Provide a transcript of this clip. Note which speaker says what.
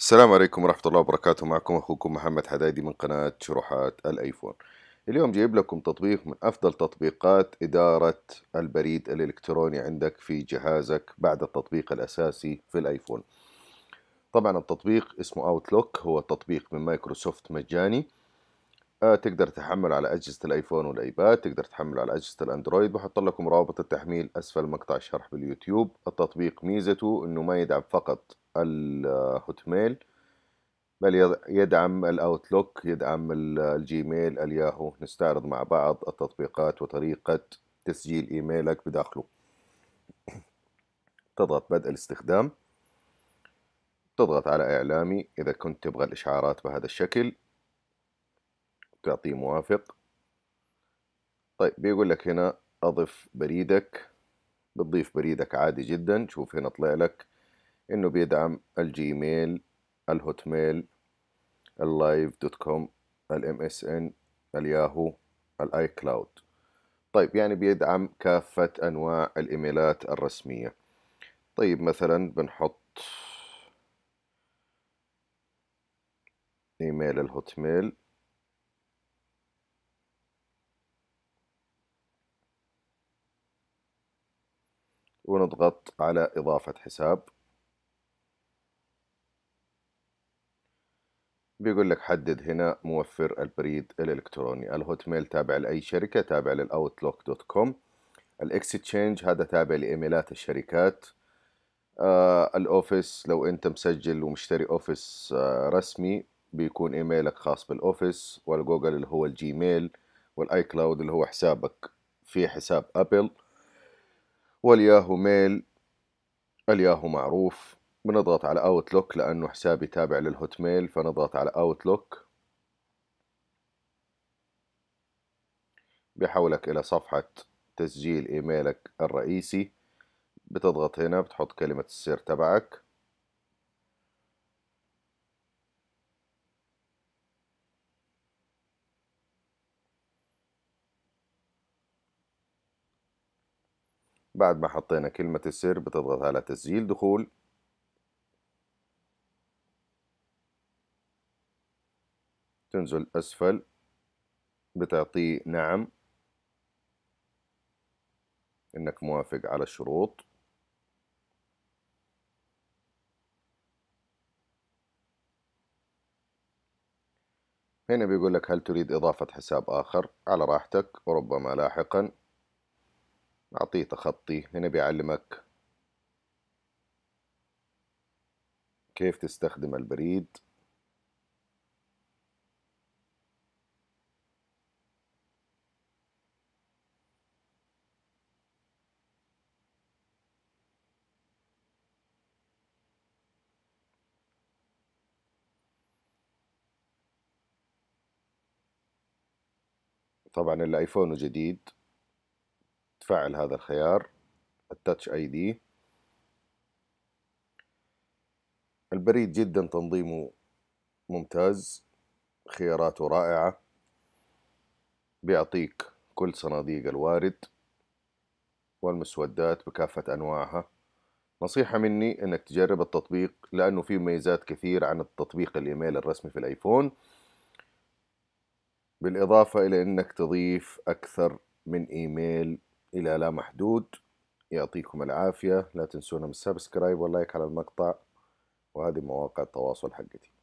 Speaker 1: السلام عليكم ورحمة الله وبركاته معكم أخوكم محمد حدادي من قناة شروحات الآيفون اليوم جايب لكم تطبيق من أفضل تطبيقات إدارة البريد الإلكتروني عندك في جهازك بعد التطبيق الأساسي في الآيفون طبعا التطبيق اسمه Outlook هو تطبيق من مايكروسوفت مجاني آه، تقدر تحمل على أجهزة الآيفون والآيباد تقدر تحمل على أجهزة الأندرويد بحط لكم رابط التحميل أسفل مقطع الشرح باليوتيوب التطبيق ميزته أنه ما يدعم فقط الهوت ميل بل يدعم الاوتلوك يدعم الجيميل الياهو نستعرض مع بعض التطبيقات وطريقة تسجيل ايميلك بداخله تضغط بدء الاستخدام تضغط على اعلامي اذا كنت تبغى الاشعارات بهذا الشكل تعطيه موافق طيب بيقول لك هنا اضف بريدك بتضيف بريدك عادي جدا شوف هنا طلع لك انه بيدعم الجيميل الهوت ميل اللايف دوت كوم الام اس ان الياهو الاي كلاود طيب يعني بيدعم كافة انواع الايميلات الرسمية طيب مثلا بنحط ايميل الهوت ميل ونضغط على إضافة حساب بيقول لك حدد هنا موفر البريد الإلكتروني الهوت ميل تابع لأي شركة تابع للأوتلوك دوت كوم الإكستشينج هذا تابع لإيميلات الشركات آه الأوفيس لو أنت مسجل ومشتري أوفيس آه رسمي بيكون إيميلك خاص بالأوفيس والجوجل اللي هو الجيميل والآي كلاود اللي هو حسابك في حساب أبل والياهو ميل الياهو معروف بنضغط على اوتلوك لانه حسابي تابع للهوت ميل فنضغط على اوتلوك بيحولك الى صفحة تسجيل ايميلك الرئيسي بتضغط هنا بتحط كلمة السر تبعك بعد ما حطينا كلمة السر بتضغط على تسجيل دخول تنزل أسفل بتعطيه نعم إنك موافق على الشروط هنا بيقول لك هل تريد إضافة حساب آخر على راحتك وربما لاحقاً أعطيه تخطي هنا بيعلمك كيف تستخدم البريد طبعا الايفون جديد تفعل هذا الخيار التاتش اي دي البريد جدا تنظيمه ممتاز خياراته رائعة بيعطيك كل صناديق الوارد والمسودات بكافة أنواعها نصيحة مني انك تجرب التطبيق لانه فيه ميزات كثير عن التطبيق الايميل الرسمي في الايفون بالاضافة الى انك تضيف اكثر من ايميل إلى لا محدود يعطيكم العافية لا تنسونا من السبسكرايب واللايك على المقطع وهذه مواقع التواصل حقتي